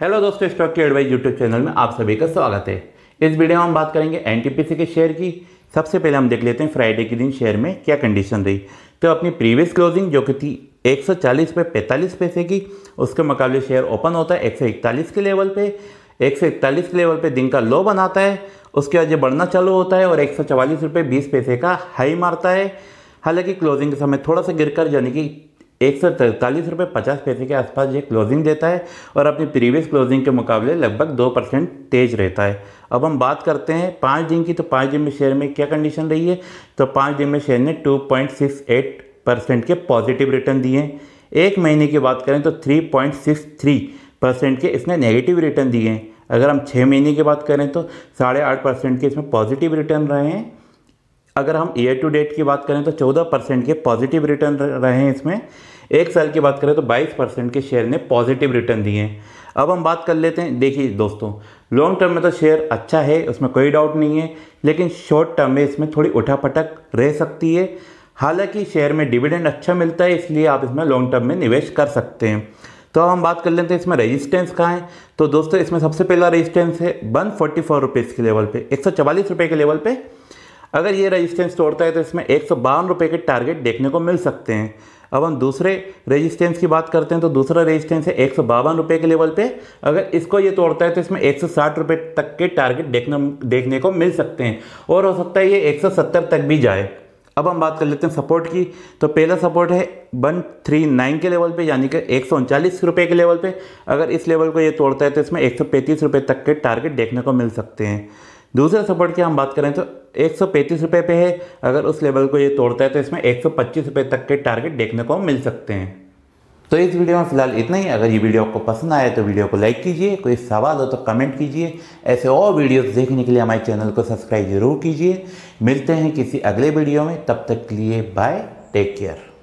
hello दोस्तों stock trade wise YouTube channel में आप सभी का स्वागत है इस वीडियो में हम बात करेंगे एनटीपीसी के शेयर की सबसे पहले हम देख लेते हैं फ्राइडे के दिन शेयर में क्या कंडीशन रही तो अपनी प्रीवियस क्लोजिंग जो कि थी एक सौ चालीस पैंतालीस पैसे की उसके मुकाबले शेयर ओपन होता है एक सौ इकतालीस के लेवल पर एक सौ इकतालीस के लेवल पर दिन का लो बनाता है उसके बाद ये बढ़ना चालू होता है और एक सौ चवालीस रुपये बीस पैसे का हाई मारता है हालांकि क्लोजिंग के समय थोड़ा सा कर यानी कि एक सौ तैंतालीस रुपये पचास पैसे के आसपास ये क्लोजिंग देता है और अपनी प्रीवियस क्लोजिंग के मुकाबले लगभग दो परसेंट तेज रहता है अब हम बात करते हैं पाँच दिन की तो पाँच दिन में शेयर में क्या कंडीशन रही है तो पाँच दिन में शेयर ने two point six eight percent के पॉजिटिव रिटर्न दिए हैं एक महीने की बात करें तो three point six three percent के इसने नेगेटिव रिटर्न दिए हैं अगर हम छः महीने की बात करें तो साढ़े आठ परसेंट के इसमें पॉजिटिव रिटर्न रहे हैं अगर हम ईयर टू डेट की बात करें तो 14 परसेंट के पॉजिटिव रिटर्न रहे हैं इसमें एक साल की बात करें तो 22 परसेंट के शेयर ने पॉजिटिव रिटर्न दिए हैं अब हम बात कर लेते हैं देखिए दोस्तों लॉन्ग टर्म में तो शेयर अच्छा है उसमें कोई डाउट नहीं है लेकिन शॉर्ट टर्म में इसमें थोड़ी उठापटक रह सकती है हालांकि शेयर में डिविडेंड अच्छा मिलता है इसलिए आप इसमें लॉन्ग टर्म में निवेश कर सकते हैं तो हम बात कर लेते हैं इसमें रेजिस्टेंस कहाँ है तो दोस्तों इसमें सबसे पहला रेजिस्टेंस है वन फोर्टी फोर रुपीज़ के लेवल पे एक सौ चवालीस रुपये के लेवल पर अगर ये रेजिस्टेंस तोड़ता है तो इसमें एक सौ के टारगेट देखने को मिल सकते हैं अब हम दूसरे रेजिस्टेंस की बात करते हैं तो दूसरा रेजिस्टेंस है एक सौ के लेवल पे अगर इसको ये तोड़ता है तो इसमें एक सौ तक के टारगेट देखने देखने को मिल सकते हैं और हो सकता है ये 170 तक भी जाए अब हम बात कर लेते हैं सपोर्ट की तो पहला सपोर्ट है वन थ्री नाइन के लेवल पे यानी कि एक सौ उनचालीस रुपये के लेवल पे अगर इस लेवल को ये तोड़ता है तो इसमें एक सौ पैंतीस रुपये तक के टारगेट देखने को मिल सकते हैं दूसरे सपोर्ट की हम बात करें तो एक सौ पे है अगर उस लेवल को ये तोड़ता है तो इसमें एक सौ तक के टारगेट देखने को मिल सकते हैं तो इस वीडियो में फिलहाल इतना ही अगर ये वीडियो आपको पसंद आया तो वीडियो को लाइक कीजिए कोई सवाल हो तो कमेंट कीजिए ऐसे और वीडियोस देखने के लिए हमारे चैनल को सब्सक्राइब जरूर कीजिए मिलते हैं किसी अगले वीडियो में तब तक के लिए बाय टेक केयर